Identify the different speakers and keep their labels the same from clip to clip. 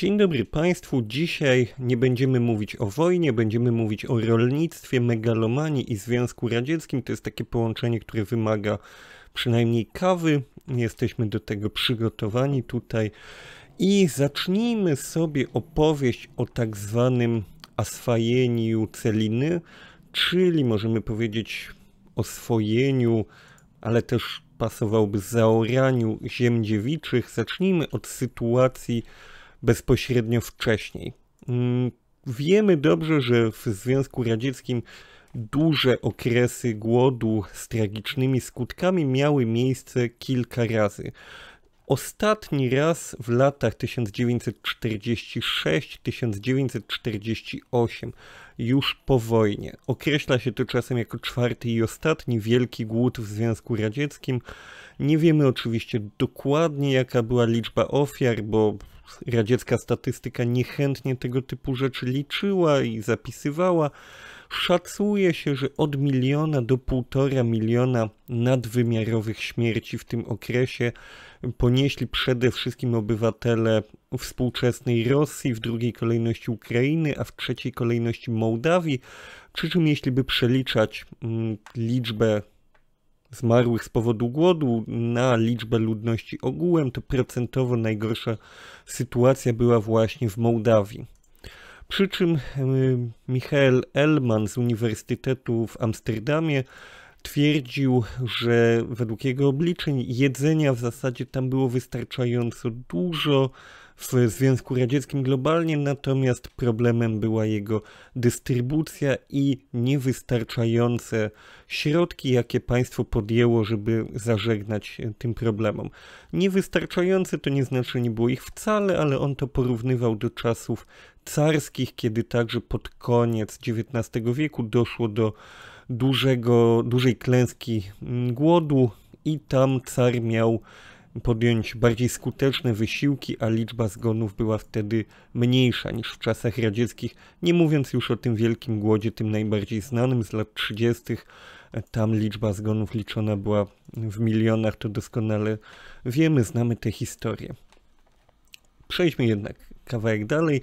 Speaker 1: Dzień dobry Państwu. Dzisiaj nie będziemy mówić o wojnie, będziemy mówić o rolnictwie, megalomanii i Związku Radzieckim. To jest takie połączenie, które wymaga przynajmniej kawy. Jesteśmy do tego przygotowani tutaj. I zacznijmy sobie opowieść o tak zwanym aswajeniu celiny, czyli możemy powiedzieć oswojeniu, ale też pasowałby zaoraniu ziem dziewiczych. Zacznijmy od sytuacji bezpośrednio wcześniej. Mm, wiemy dobrze, że w Związku Radzieckim duże okresy głodu z tragicznymi skutkami miały miejsce kilka razy. Ostatni raz w latach 1946-1948, już po wojnie. Określa się to czasem jako czwarty i ostatni wielki głód w Związku Radzieckim. Nie wiemy oczywiście dokładnie jaka była liczba ofiar, bo radziecka statystyka niechętnie tego typu rzeczy liczyła i zapisywała. Szacuje się, że od miliona do półtora miliona nadwymiarowych śmierci w tym okresie ponieśli przede wszystkim obywatele współczesnej Rosji, w drugiej kolejności Ukrainy, a w trzeciej kolejności Mołdawii. Przy czym jeśli by przeliczać mm, liczbę zmarłych z powodu głodu na liczbę ludności ogółem, to procentowo najgorsza sytuacja była właśnie w Mołdawii. Przy czym y, Michael Elman z Uniwersytetu w Amsterdamie Twierdził, że według jego obliczeń jedzenia w zasadzie tam było wystarczająco dużo w Związku Radzieckim globalnie, natomiast problemem była jego dystrybucja i niewystarczające środki, jakie państwo podjęło, żeby zażegnać tym problemom. Niewystarczające to nie znaczy nie było ich wcale, ale on to porównywał do czasów carskich, kiedy także pod koniec XIX wieku doszło do dużego, dużej klęski mm, głodu i tam car miał podjąć bardziej skuteczne wysiłki, a liczba zgonów była wtedy mniejsza niż w czasach radzieckich, nie mówiąc już o tym wielkim głodzie, tym najbardziej znanym z lat 30. Tam liczba zgonów liczona była w milionach, to doskonale wiemy, znamy tę historię. Przejdźmy jednak kawałek dalej.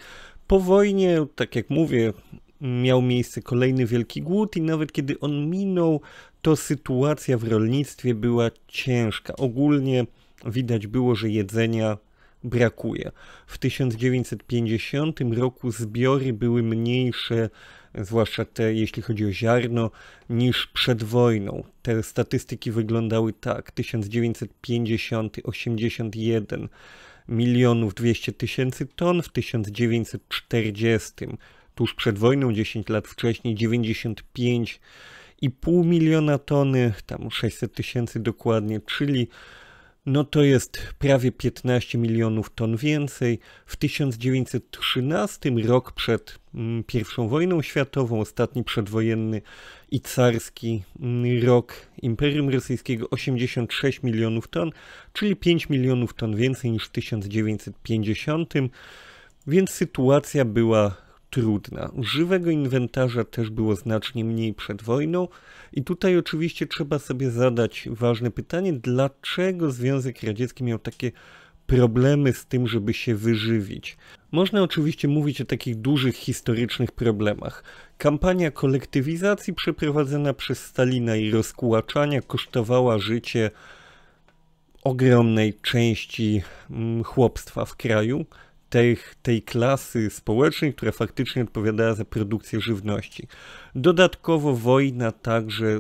Speaker 1: Po wojnie, tak jak mówię, miał miejsce kolejny wielki głód i nawet kiedy on minął, to sytuacja w rolnictwie była ciężka. Ogólnie widać było, że jedzenia brakuje. W 1950 roku zbiory były mniejsze, zwłaszcza te jeśli chodzi o ziarno, niż przed wojną. Te statystyki wyglądały tak: 1950, 81 milionów 200 tysięcy ton w 1940 tuż przed wojną, 10 lat wcześniej, 95,5 i pół miliona tony, tam 600 tysięcy dokładnie, czyli no to jest prawie 15 milionów ton więcej. W 1913 rok przed mm, I wojną światową, ostatni przedwojenny i carski mm, rok Imperium Rosyjskiego 86 milionów ton, czyli 5 milionów ton więcej niż w 1950. Więc sytuacja była trudna. Żywego inwentarza też było znacznie mniej przed wojną i tutaj oczywiście trzeba sobie zadać ważne pytanie, dlaczego Związek Radziecki miał takie problemy z tym, żeby się wyżywić. Można oczywiście mówić o takich dużych historycznych problemach. Kampania kolektywizacji przeprowadzona przez Stalina i rozkłaczania kosztowała życie ogromnej części mm, chłopstwa w kraju tej, tej klasy społecznej, która faktycznie odpowiadała za produkcję żywności. Dodatkowo wojna także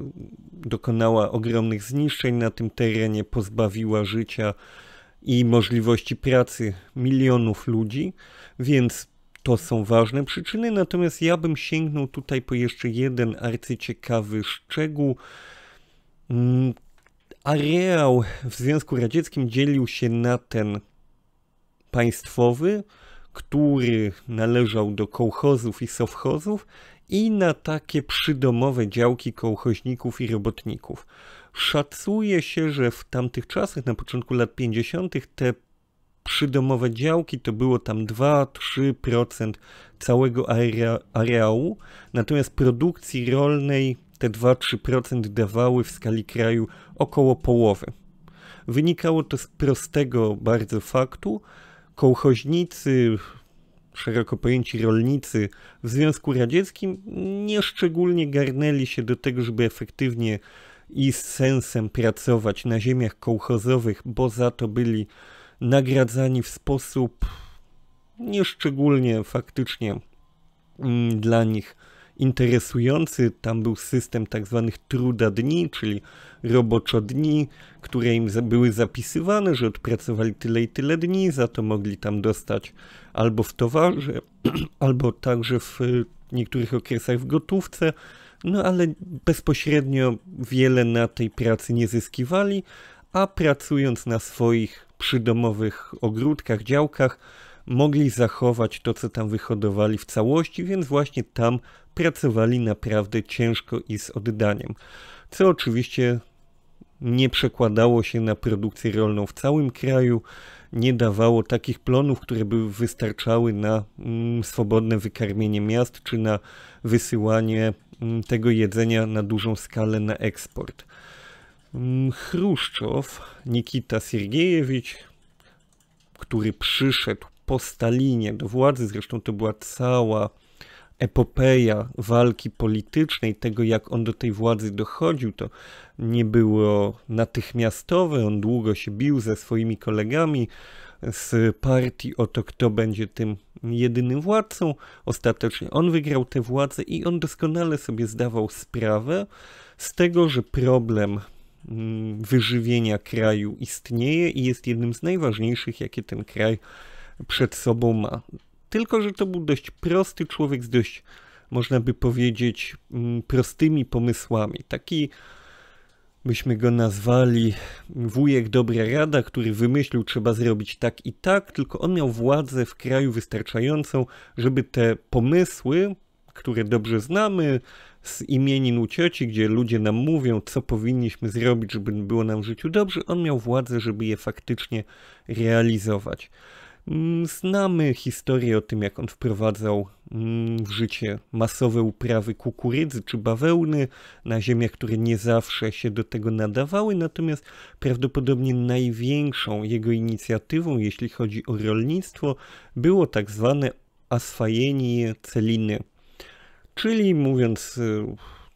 Speaker 1: dokonała ogromnych zniszczeń na tym terenie, pozbawiła życia i możliwości pracy milionów ludzi, więc to są ważne przyczyny. Natomiast ja bym sięgnął tutaj po jeszcze jeden arcyciekawy szczegół. Mm, Areał w Związku Radzieckim dzielił się na ten państwowy, który należał do kołchozów i sowchozów i na takie przydomowe działki kołchoźników i robotników. Szacuje się, że w tamtych czasach, na początku lat 50., te przydomowe działki to było tam 2-3% całego area, areału, natomiast produkcji rolnej te 2-3% dawały w skali kraju około połowy. Wynikało to z prostego bardzo faktu, kołchoźnicy, szeroko pojęci rolnicy w Związku Radzieckim nieszczególnie garnęli się do tego, żeby efektywnie i z sensem pracować na ziemiach kołchozowych, bo za to byli nagradzani w sposób nieszczególnie faktycznie mm, dla nich interesujący. Tam był system tak zwanych truda dni, czyli roboczo dni, które im były zapisywane, że odpracowali tyle i tyle dni, za to mogli tam dostać albo w towarze, albo także w y, niektórych okresach w gotówce. No ale bezpośrednio wiele na tej pracy nie zyskiwali, a pracując na swoich przydomowych ogródkach, działkach, mogli zachować to, co tam wyhodowali w całości, więc właśnie tam pracowali naprawdę ciężko i z oddaniem. Co oczywiście nie przekładało się na produkcję rolną w całym kraju, nie dawało takich plonów, które by wystarczały na mm, swobodne wykarmienie miast czy na wysyłanie mm, tego jedzenia na dużą skalę na eksport. Mm, Chruszczow, Nikita Siergiejewicz, który przyszedł po Stalinie do władzy, zresztą to była cała epopeja walki politycznej, tego jak on do tej władzy dochodził, to nie było natychmiastowe. On długo się bił ze swoimi kolegami z partii o to, kto będzie tym jedynym władcą. Ostatecznie on wygrał tę władzę i on doskonale sobie zdawał sprawę z tego, że problem mm, wyżywienia kraju istnieje i jest jednym z najważniejszych, jakie ten kraj przed sobą ma. Tylko, że to był dość prosty człowiek z dość, można by powiedzieć, mm, prostymi pomysłami. Taki byśmy go nazwali wujek dobra rada, który wymyślił trzeba zrobić tak i tak, tylko on miał władzę w kraju wystarczającą, żeby te pomysły, które dobrze znamy z imienin u cioci, gdzie ludzie nam mówią, co powinniśmy zrobić, żeby było nam w życiu dobrze, on miał władzę, żeby je faktycznie realizować. Mm, znamy historię o tym, jak on wprowadzał mm, w życie masowe uprawy kukurydzy czy bawełny na ziemiach, które nie zawsze się do tego nadawały, natomiast prawdopodobnie największą jego inicjatywą, jeśli chodzi o rolnictwo, było tak zwane aswajenie celiny. Czyli mówiąc, y,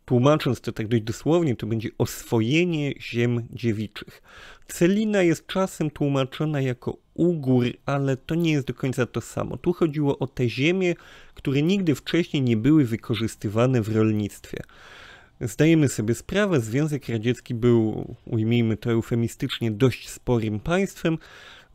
Speaker 1: tłumacząc to tak dość dosłownie, to będzie oswojenie ziem dziewiczych. Celina jest czasem tłumaczona jako u gór, ale to nie jest do końca to samo. Tu chodziło o te ziemie, które nigdy wcześniej nie były wykorzystywane w rolnictwie. Zdajemy sobie sprawę, Związek Radziecki był, ujmijmy to eufemistycznie, dość sporym państwem,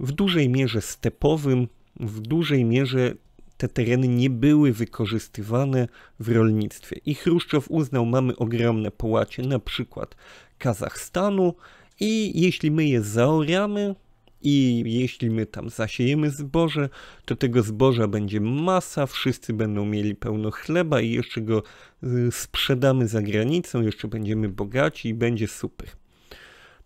Speaker 1: w dużej mierze stepowym, w dużej mierze te tereny nie były wykorzystywane w rolnictwie. I Chruszczow uznał, mamy ogromne połacie, na przykład Kazachstanu, i jeśli my je zaoramy, i jeśli my tam zasiejemy zboże, to tego zboża będzie masa, wszyscy będą mieli pełno chleba i jeszcze go y, sprzedamy za granicą, jeszcze będziemy bogaci i będzie super.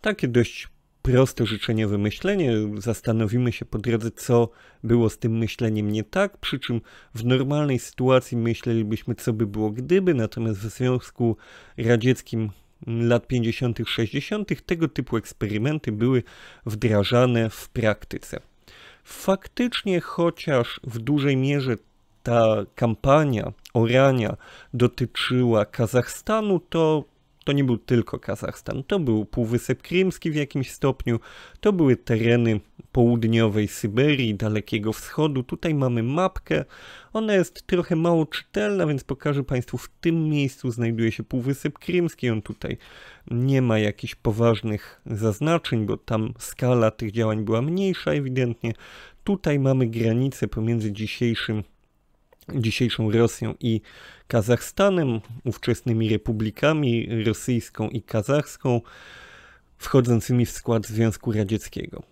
Speaker 1: Takie dość proste życzeniowe myślenie. Zastanowimy się po drodze, co było z tym myśleniem nie tak, przy czym w normalnej sytuacji myślelibyśmy, co by było gdyby, natomiast w Związku Radzieckim lat 50., 60., tego typu eksperymenty były wdrażane w praktyce. Faktycznie, chociaż w dużej mierze ta kampania orania dotyczyła Kazachstanu, to to nie był tylko Kazachstan, to był Półwysep Krymski w jakimś stopniu, to były tereny południowej Syberii, Dalekiego Wschodu. Tutaj mamy mapkę, ona jest trochę mało czytelna, więc pokażę Państwu w tym miejscu znajduje się Półwysep Krymski. On tutaj nie ma jakichś poważnych zaznaczeń, bo tam skala tych działań była mniejsza ewidentnie. Tutaj mamy granicę pomiędzy dzisiejszym dzisiejszą Rosją i Kazachstanem, ówczesnymi republikami rosyjską i kazachską, wchodzącymi w skład Związku Radzieckiego.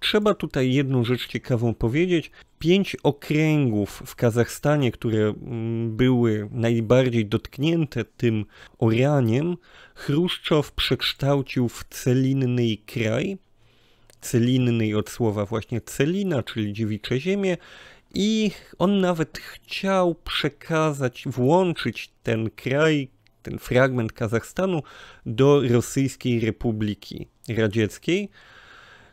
Speaker 1: Trzeba tutaj jedną rzecz ciekawą powiedzieć. Pięć okręgów w Kazachstanie, które mm, były najbardziej dotknięte tym oraniem, Chruszczow przekształcił w celinny kraj, Celinny od słowa właśnie celina, czyli dziewicze ziemie, i on nawet chciał przekazać, włączyć ten kraj, ten fragment Kazachstanu do Rosyjskiej Republiki Radzieckiej.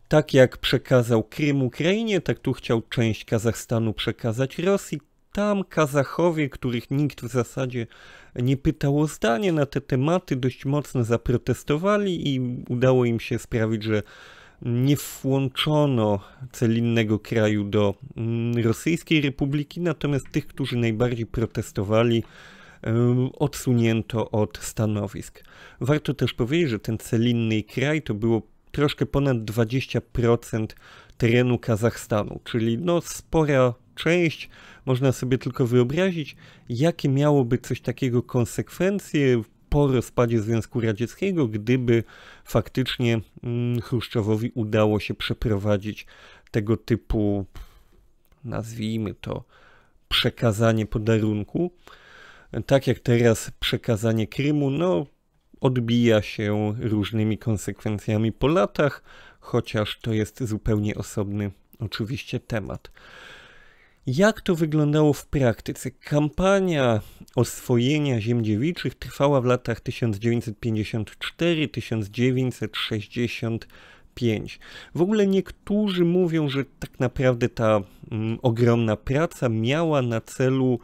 Speaker 1: Tak jak przekazał Krym Ukrainie, tak tu chciał część Kazachstanu przekazać Rosji. Tam Kazachowie, których nikt w zasadzie nie pytał o zdanie na te tematy, dość mocno zaprotestowali i udało im się sprawić, że nie włączono celinnego kraju do mm, Rosyjskiej Republiki, natomiast tych, którzy najbardziej protestowali, odsunięto od stanowisk. Warto też powiedzieć, że ten celinny kraj to było troszkę ponad 20% terenu Kazachstanu, czyli no spora część, można sobie tylko wyobrazić, jakie miałoby coś takiego konsekwencje po rozpadzie Związku Radzieckiego, gdyby faktycznie mm, Chruszczowowi udało się przeprowadzić tego typu, nazwijmy to, przekazanie podarunku. Tak jak teraz przekazanie Krymu, no odbija się różnymi konsekwencjami po latach, chociaż to jest zupełnie osobny oczywiście temat. Jak to wyglądało w praktyce? Kampania oswojenia ziem dziewiczych trwała w latach 1954-1965. W ogóle niektórzy mówią, że tak naprawdę ta mm, ogromna praca miała na celu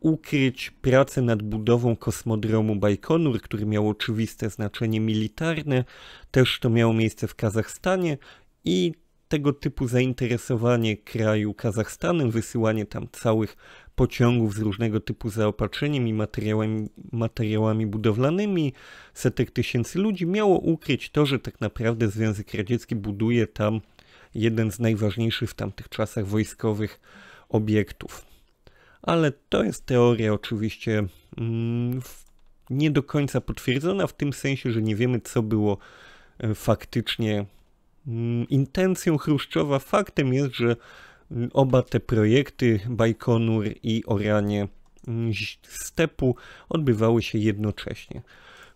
Speaker 1: ukryć pracę nad budową kosmodromu Bajkonur, który miał oczywiste znaczenie militarne, też to miało miejsce w Kazachstanie i tego typu zainteresowanie kraju Kazachstanem, wysyłanie tam całych pociągów z różnego typu zaopatrzeniem i materiałami, materiałami budowlanymi, setek tysięcy ludzi, miało ukryć to, że tak naprawdę Związek Radziecki buduje tam jeden z najważniejszych w tamtych czasach wojskowych obiektów. Ale to jest teoria oczywiście mm, nie do końca potwierdzona, w tym sensie, że nie wiemy, co było e, faktycznie Mm, intencją Chruszczowa. Faktem jest, że mm, oba te projekty, Bajkonur i Oranie mm, Stepu, odbywały się jednocześnie.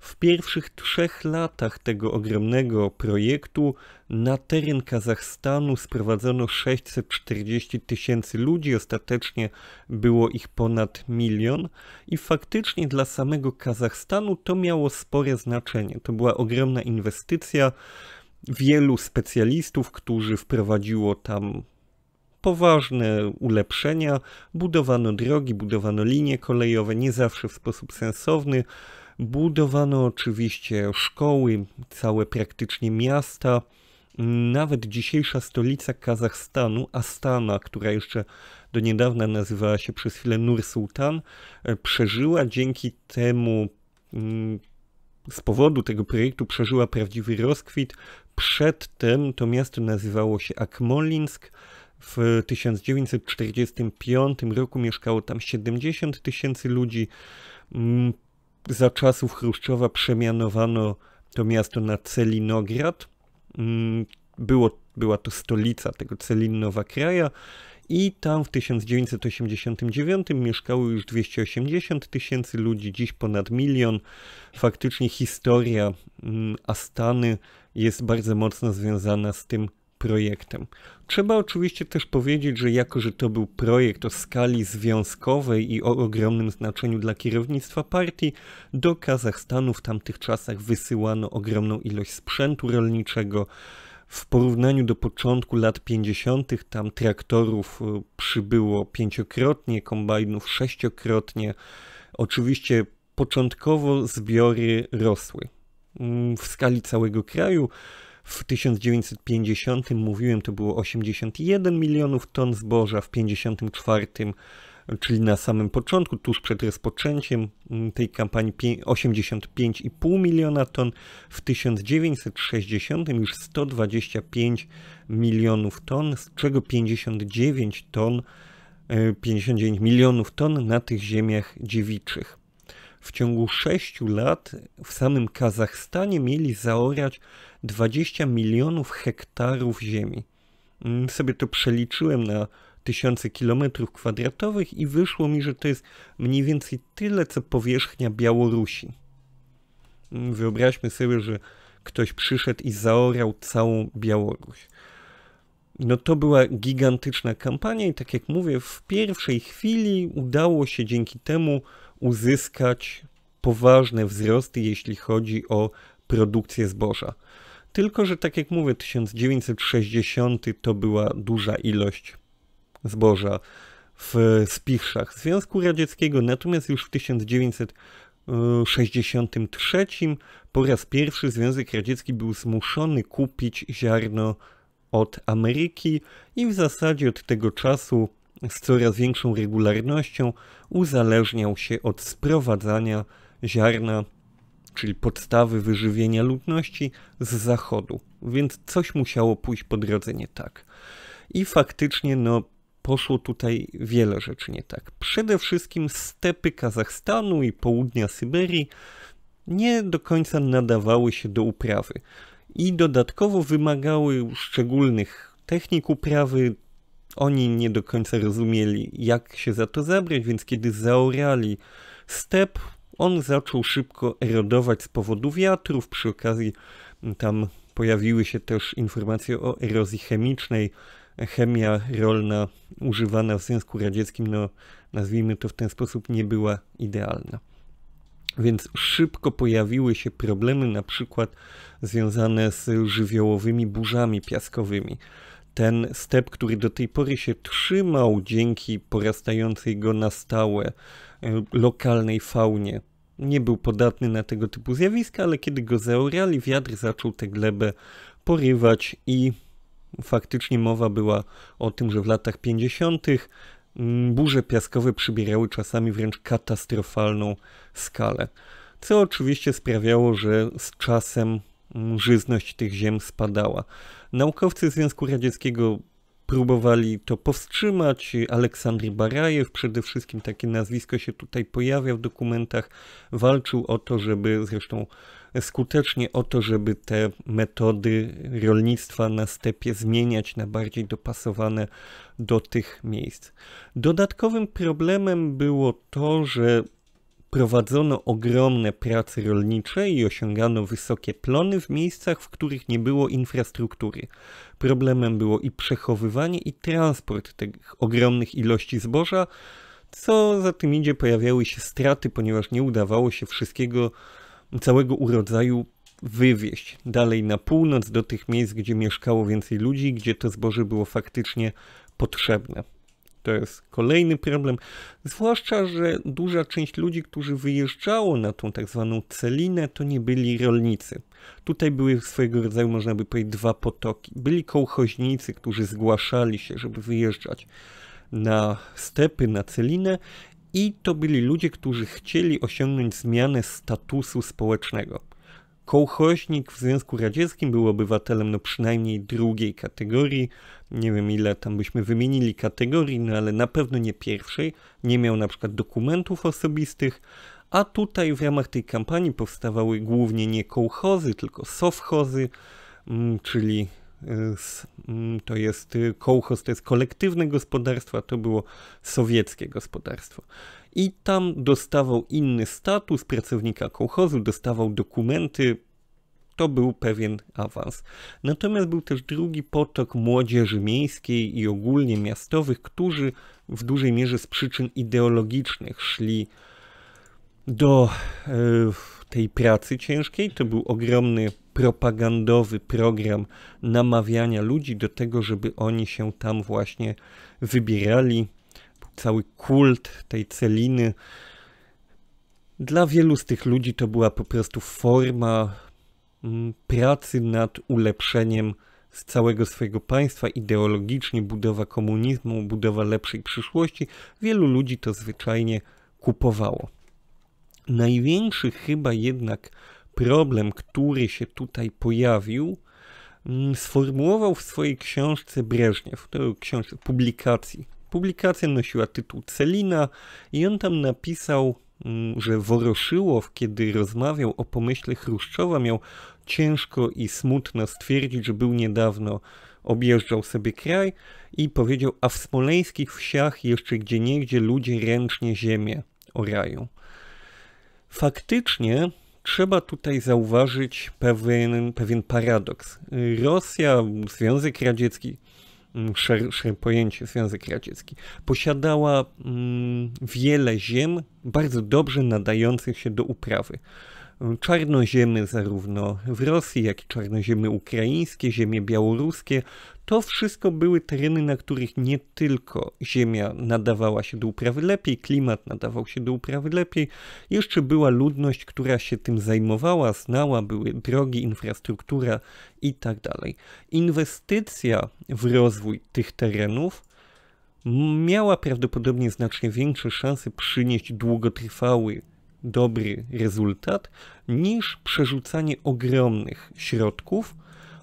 Speaker 1: W pierwszych trzech latach tego ogromnego projektu na teren Kazachstanu sprowadzono 640 tysięcy ludzi, ostatecznie było ich ponad milion i faktycznie dla samego Kazachstanu to miało spore znaczenie. To była ogromna inwestycja, wielu specjalistów, którzy wprowadziło tam poważne ulepszenia. Budowano drogi, budowano linie kolejowe, nie zawsze w sposób sensowny. Budowano oczywiście szkoły, całe praktycznie miasta. Nawet dzisiejsza stolica Kazachstanu, Astana, która jeszcze do niedawna nazywała się przez chwilę Nur-Sultan, przeżyła dzięki temu mm, z powodu tego projektu przeżyła prawdziwy rozkwit. Przedtem to miasto nazywało się Akmolinsk. W 1945 roku mieszkało tam 70 tysięcy ludzi. Mm, za czasów Chruszczowa przemianowano to miasto na Celinograd. Mm, było, była to stolica tego Celinnowa kraja i tam w 1989 mieszkało już 280 tysięcy ludzi, dziś ponad milion. Faktycznie historia mm, Astany jest bardzo mocno związana z tym projektem. Trzeba oczywiście też powiedzieć, że jako, że to był projekt o skali związkowej i o ogromnym znaczeniu dla kierownictwa partii, do Kazachstanu w tamtych czasach wysyłano ogromną ilość sprzętu rolniczego, w porównaniu do początku lat 50., tam traktorów y, przybyło pięciokrotnie, kombajnów sześciokrotnie. Oczywiście początkowo zbiory rosły mm, w skali całego kraju. W 1950 mówiłem, to było 81 milionów ton zboża, w 54 czyli na samym początku, tuż przed rozpoczęciem mm, tej kampanii 85,5 miliona ton, w 1960 już 125 milionów ton, z czego 59 ton, 59 e, milionów ton na tych ziemiach dziewiczych. W ciągu 6 lat w samym Kazachstanie mieli zaorać 20 milionów hektarów ziemi. Mm, sobie to przeliczyłem na tysiące kilometrów kwadratowych i wyszło mi, że to jest mniej więcej tyle, co powierzchnia Białorusi. Mm, wyobraźmy sobie, że ktoś przyszedł i zaorał całą Białoruś. No to była gigantyczna kampania i tak jak mówię, w pierwszej chwili udało się dzięki temu uzyskać poważne wzrosty, jeśli chodzi o produkcję zboża. Tylko, że tak jak mówię, 1960 to była duża ilość zboża w Spiszach Związku Radzieckiego, natomiast już w 1963 e, po raz pierwszy Związek Radziecki był zmuszony kupić ziarno od Ameryki i w zasadzie od tego czasu z coraz większą regularnością uzależniał się od sprowadzania ziarna, czyli podstawy wyżywienia ludności z zachodu. Więc coś musiało pójść po drodze nie tak. I faktycznie no, poszło tutaj wiele rzeczy nie tak. Przede wszystkim stepy Kazachstanu i południa Syberii nie do końca nadawały się do uprawy i dodatkowo wymagały szczególnych technik uprawy. Oni nie do końca rozumieli, jak się za to zabrać, więc kiedy zaorali step, on zaczął szybko erodować z powodu wiatrów. Przy okazji mm, tam pojawiły się też informacje o erozji chemicznej, chemia rolna używana w Związku Radzieckim, no nazwijmy to w ten sposób, nie była idealna. Więc szybko pojawiły się problemy, na przykład związane z żywiołowymi burzami piaskowymi. Ten step, który do tej pory się trzymał dzięki porastającej go na stałe e, lokalnej faunie, nie był podatny na tego typu zjawiska, ale kiedy go zaorali, wiatr zaczął tę glebę porywać i faktycznie mowa była o tym, że w latach 50. Mm, burze piaskowe przybierały czasami wręcz katastrofalną skalę, co oczywiście sprawiało, że z czasem mm, żyzność tych ziem spadała. Naukowcy Związku Radzieckiego próbowali to powstrzymać. Aleksandr Barajew, przede wszystkim takie nazwisko się tutaj pojawia w dokumentach, walczył o to, żeby zresztą skutecznie o to, żeby te metody rolnictwa na stepie zmieniać na bardziej dopasowane do tych miejsc. Dodatkowym problemem było to, że Prowadzono ogromne prace rolnicze i osiągano wysokie plony w miejscach, w których nie było infrastruktury. Problemem było i przechowywanie i transport tych ogromnych ilości zboża, co za tym idzie pojawiały się straty, ponieważ nie udawało się wszystkiego, całego urodzaju wywieźć dalej na północ do tych miejsc, gdzie mieszkało więcej ludzi, gdzie to zboże było faktycznie potrzebne. To jest kolejny problem, zwłaszcza, że duża część ludzi, którzy wyjeżdżało na tą tak zwaną celinę, to nie byli rolnicy. Tutaj były swojego rodzaju, można by powiedzieć, dwa potoki. Byli kołchoźnicy, którzy zgłaszali się, żeby wyjeżdżać na stepy, na celinę i to byli ludzie, którzy chcieli osiągnąć zmianę statusu społecznego. Kołchoźnik w Związku Radzieckim był obywatelem no przynajmniej drugiej kategorii. Nie wiem ile tam byśmy wymienili kategorii, no ale na pewno nie pierwszej. Nie miał na przykład dokumentów osobistych, a tutaj w ramach tej kampanii powstawały głównie nie kołchozy, tylko sowchozy, mm, czyli y, mm, to jest y, kołchoz, to jest kolektywne gospodarstwo, a to było sowieckie gospodarstwo i tam dostawał inny status pracownika kołchozu, dostawał dokumenty, to był pewien awans. Natomiast był też drugi potok młodzieży miejskiej i ogólnie miastowych, którzy w dużej mierze z przyczyn ideologicznych szli do e, tej pracy ciężkiej. To był ogromny propagandowy program namawiania ludzi do tego, żeby oni się tam właśnie wybierali, cały kult tej celiny. Dla wielu z tych ludzi to była po prostu forma mm, pracy nad ulepszeniem z całego swojego państwa, ideologicznie budowa komunizmu, budowa lepszej przyszłości. Wielu ludzi to zwyczajnie kupowało. Największy chyba jednak problem, który się tutaj pojawił, mm, sformułował w swojej książce Breżniew, w książce publikacji Publikacja nosiła tytuł Celina i on tam napisał, mm, że Woroszyłow, kiedy rozmawiał o pomyśle Chruszczowa, miał ciężko i smutno stwierdzić, że był niedawno, objeżdżał sobie kraj i powiedział, a w smoleńskich wsiach jeszcze gdzie niegdzie ludzie ręcznie ziemię orają. Faktycznie trzeba tutaj zauważyć pewien, pewien paradoks. Rosja, Związek Radziecki Mm, szersze pojęcie Związek Radziecki, posiadała mm, wiele ziem bardzo dobrze nadających się do uprawy czarnoziemy zarówno w Rosji, jak i czarnoziemy ukraińskie, ziemie białoruskie. To wszystko były tereny, na których nie tylko ziemia nadawała się do uprawy lepiej, klimat nadawał się do uprawy lepiej, jeszcze była ludność, która się tym zajmowała, znała, były drogi, infrastruktura itd. Tak Inwestycja w rozwój tych terenów miała prawdopodobnie znacznie większe szanse przynieść długotrwały dobry rezultat niż przerzucanie ogromnych środków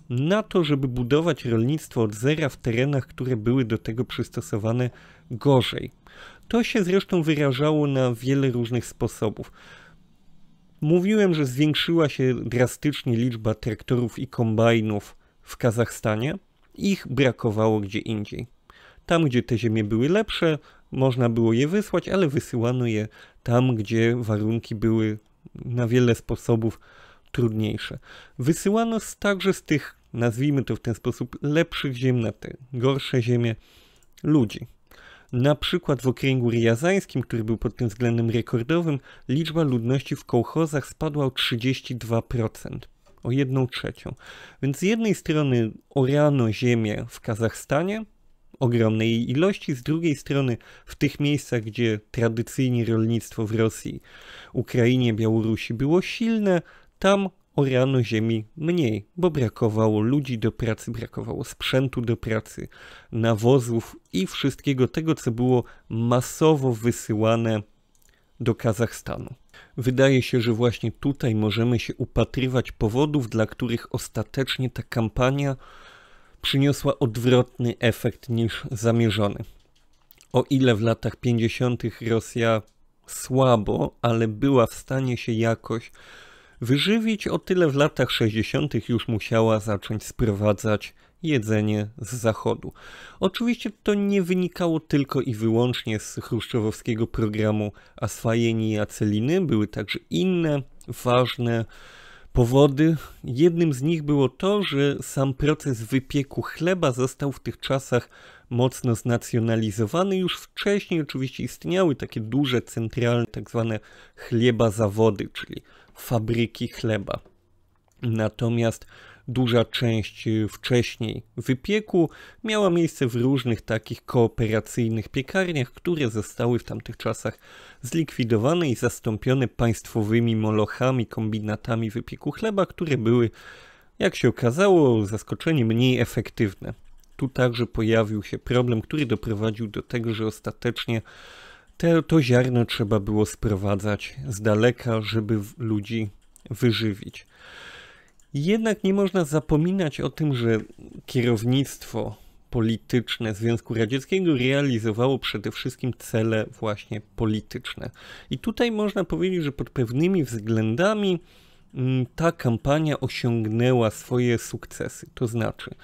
Speaker 1: na to, żeby budować rolnictwo od zera w terenach, które były do tego przystosowane gorzej. To się zresztą wyrażało na wiele różnych sposobów. Mówiłem, że zwiększyła się drastycznie liczba traktorów i kombajnów w Kazachstanie. Ich brakowało gdzie indziej. Tam, gdzie te ziemie były lepsze, można było je wysłać, ale wysyłano je tam, gdzie warunki były na wiele sposobów trudniejsze. Wysyłano także z tych, nazwijmy to w ten sposób, lepszych ziem na te gorsze ziemie ludzi. Na przykład w okręgu riazańskim, który był pod tym względem rekordowym, liczba ludności w kołchozach spadła o 32%, o jedną trzecią. Więc z jednej strony orano ziemię w Kazachstanie, ogromnej ilości. Z drugiej strony w tych miejscach, gdzie tradycyjnie rolnictwo w Rosji, Ukrainie, Białorusi było silne, tam orano ziemi mniej, bo brakowało ludzi do pracy, brakowało sprzętu do pracy, nawozów i wszystkiego tego, co było masowo wysyłane do Kazachstanu. Wydaje się, że właśnie tutaj możemy się upatrywać powodów, dla których ostatecznie ta kampania przyniosła odwrotny efekt niż zamierzony. O ile w latach 50. Rosja słabo, ale była w stanie się jakoś wyżywić, o tyle w latach 60. już musiała zacząć sprowadzać jedzenie z zachodu. Oczywiście to nie wynikało tylko i wyłącznie z chruszczowowskiego programu Aswajeni i Aceliny, były także inne ważne powody. Jednym z nich było to, że sam proces wypieku chleba został w tych czasach mocno znacjonalizowany. Już wcześniej oczywiście istniały takie duże, centralne, tak zwane chleba zawody, czyli fabryki chleba. Natomiast duża część y, wcześniej wypieku miała miejsce w różnych takich kooperacyjnych piekarniach, które zostały w tamtych czasach zlikwidowane i zastąpione państwowymi molochami, kombinatami wypieku chleba, które były, jak się okazało, zaskoczenie mniej efektywne. Tu także pojawił się problem, który doprowadził do tego, że ostatecznie te, to ziarno trzeba było sprowadzać z daleka, żeby ludzi wyżywić. Jednak nie można zapominać o tym, że kierownictwo polityczne Związku Radzieckiego realizowało przede wszystkim cele właśnie polityczne. I tutaj można powiedzieć, że pod pewnymi względami mm, ta kampania osiągnęła swoje sukcesy. To znaczy,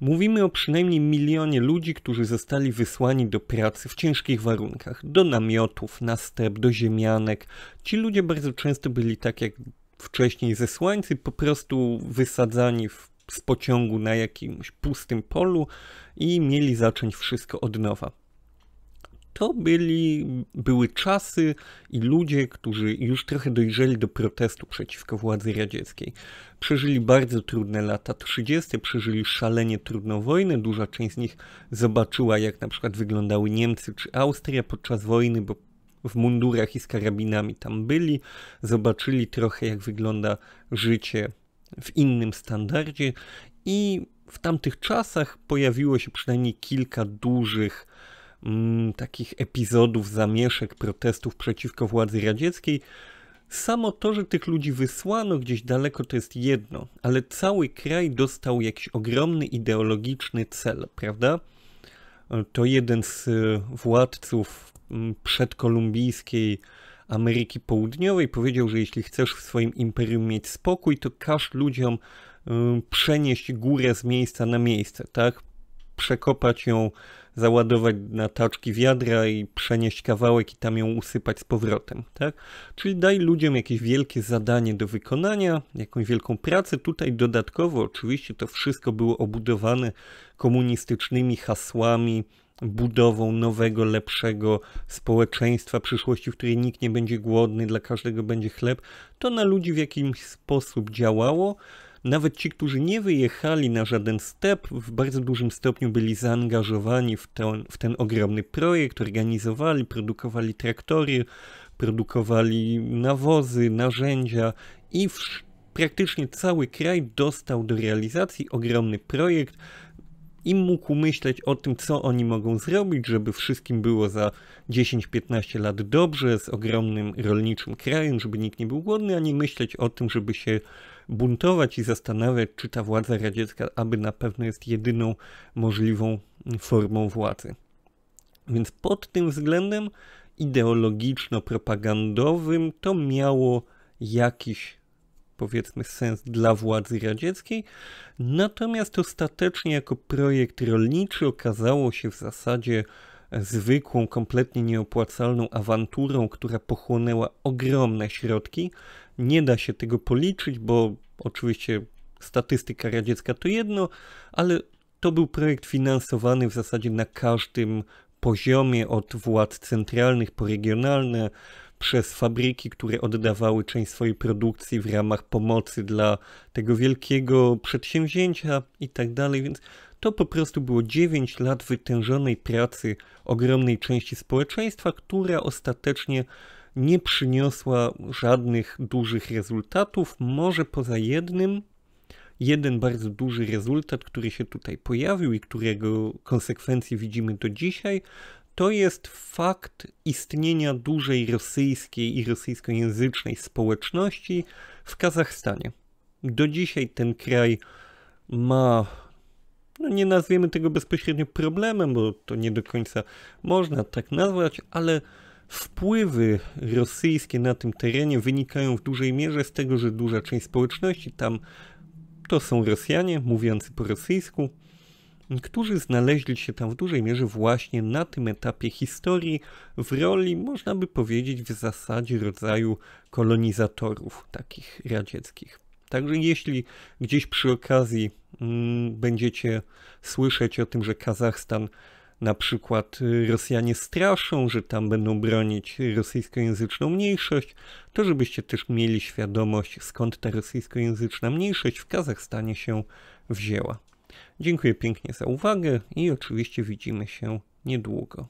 Speaker 1: mówimy o przynajmniej milionie ludzi, którzy zostali wysłani do pracy w ciężkich warunkach, do namiotów, na step, do ziemianek. Ci ludzie bardzo często byli tak jak wcześniej zesłańcy, po prostu wysadzani w, z pociągu na jakimś pustym polu i mieli zacząć wszystko od nowa. To byli, były czasy i ludzie, którzy już trochę dojrzeli do protestu przeciwko władzy radzieckiej. Przeżyli bardzo trudne lata 30., przeżyli szalenie trudną wojnę. Duża część z nich zobaczyła, jak na przykład wyglądały Niemcy czy Austria podczas wojny, bo w mundurach i z karabinami tam byli, zobaczyli trochę jak wygląda życie w innym standardzie i w tamtych czasach pojawiło się przynajmniej kilka dużych mm, takich epizodów zamieszek, protestów przeciwko władzy radzieckiej. Samo to, że tych ludzi wysłano gdzieś daleko, to jest jedno, ale cały kraj dostał jakiś ogromny ideologiczny cel, prawda? To jeden z e, władców przedkolumbijskiej Ameryki Południowej. Powiedział, że jeśli chcesz w swoim imperium mieć spokój, to każ ludziom przenieść górę z miejsca na miejsce, tak? Przekopać ją, załadować na taczki wiadra i przenieść kawałek i tam ją usypać z powrotem, tak? Czyli daj ludziom jakieś wielkie zadanie do wykonania, jakąś wielką pracę. Tutaj dodatkowo oczywiście to wszystko było obudowane komunistycznymi hasłami, budową nowego, lepszego społeczeństwa przyszłości, w której nikt nie będzie głodny, dla każdego będzie chleb, to na ludzi w jakiś sposób działało. Nawet ci, którzy nie wyjechali na żaden step, w bardzo dużym stopniu byli zaangażowani w ten, w ten ogromny projekt, organizowali, produkowali traktory, produkowali nawozy, narzędzia i w, praktycznie cały kraj dostał do realizacji ogromny projekt i mógł myśleć o tym, co oni mogą zrobić, żeby wszystkim było za 10-15 lat dobrze, z ogromnym rolniczym krajem, żeby nikt nie był głodny, a nie myśleć o tym, żeby się buntować i zastanawiać, czy ta władza radziecka aby na pewno jest jedyną możliwą formą władzy. Więc pod tym względem ideologiczno-propagandowym to miało jakiś powiedzmy sens dla władzy radzieckiej, natomiast ostatecznie jako projekt rolniczy okazało się w zasadzie zwykłą, kompletnie nieopłacalną awanturą, która pochłonęła ogromne środki. Nie da się tego policzyć, bo oczywiście statystyka radziecka to jedno, ale to był projekt finansowany w zasadzie na każdym poziomie, od władz centralnych po regionalne, przez fabryki, które oddawały część swojej produkcji w ramach pomocy dla tego wielkiego przedsięwzięcia i tak dalej, więc to po prostu było 9 lat wytężonej pracy ogromnej części społeczeństwa, która ostatecznie nie przyniosła żadnych dużych rezultatów, może poza jednym. Jeden bardzo duży rezultat, który się tutaj pojawił i którego konsekwencje widzimy do dzisiaj, to jest fakt istnienia dużej rosyjskiej i rosyjskojęzycznej społeczności w Kazachstanie. Do dzisiaj ten kraj ma, no nie nazwiemy tego bezpośrednio problemem, bo to nie do końca można tak nazwać, ale wpływy rosyjskie na tym terenie wynikają w dużej mierze z tego, że duża część społeczności tam to są Rosjanie mówiący po rosyjsku, którzy znaleźli się tam w dużej mierze właśnie na tym etapie historii w roli, można by powiedzieć, w zasadzie rodzaju kolonizatorów takich radzieckich. Także jeśli gdzieś przy okazji mm, będziecie słyszeć o tym, że Kazachstan na przykład y, Rosjanie straszą, że tam będą bronić rosyjskojęzyczną mniejszość, to żebyście też mieli świadomość, skąd ta rosyjskojęzyczna mniejszość w Kazachstanie się wzięła. Dziękuję pięknie za uwagę i oczywiście widzimy się niedługo.